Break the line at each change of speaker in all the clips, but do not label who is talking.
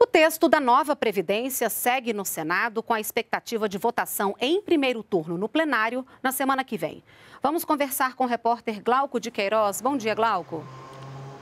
O texto da nova Previdência segue no Senado com a expectativa de votação em primeiro turno no plenário na semana que vem. Vamos conversar com o repórter Glauco de Queiroz. Bom dia, Glauco.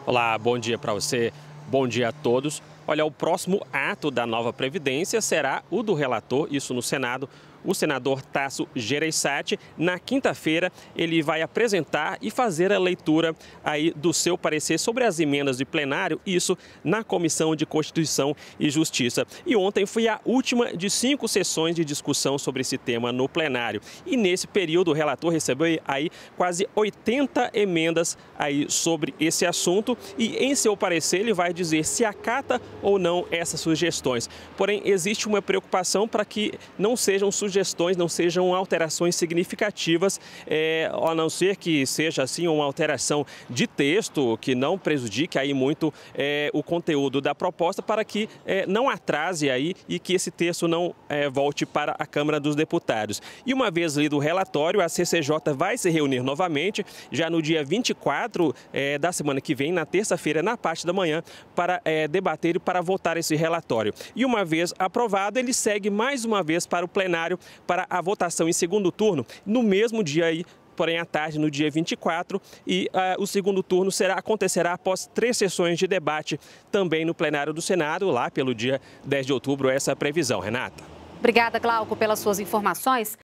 Olá, bom dia para você. Bom dia a todos. Olha, o próximo ato da nova Previdência será o do relator, isso no Senado, o senador Tasso Gereissati. Na quinta-feira, ele vai apresentar e fazer a leitura aí do seu parecer sobre as emendas de plenário, isso na Comissão de Constituição e Justiça. E ontem foi a última de cinco sessões de discussão sobre esse tema no plenário. E nesse período, o relator recebeu aí quase 80 emendas aí sobre esse assunto e em seu parecer ele vai dizer se acata ou não essas sugestões. Porém, existe uma preocupação para que não sejam sugestões, não sejam alterações significativas, é, a não ser que seja assim uma alteração de texto que não prejudique aí muito é, o conteúdo da proposta para que é, não atrase aí e que esse texto não volte para a Câmara dos Deputados. E uma vez lido o relatório, a CCJ vai se reunir novamente já no dia 24 da semana que vem, na terça-feira, na parte da manhã, para debater e para para votar esse relatório. E uma vez aprovado, ele segue mais uma vez para o plenário para a votação em segundo turno, no mesmo dia aí porém à tarde, no dia 24, e uh, o segundo turno será, acontecerá após três sessões de debate, também no plenário do Senado, lá pelo dia 10 de outubro, essa é a previsão. Renata.
Obrigada, Glauco, pelas suas informações.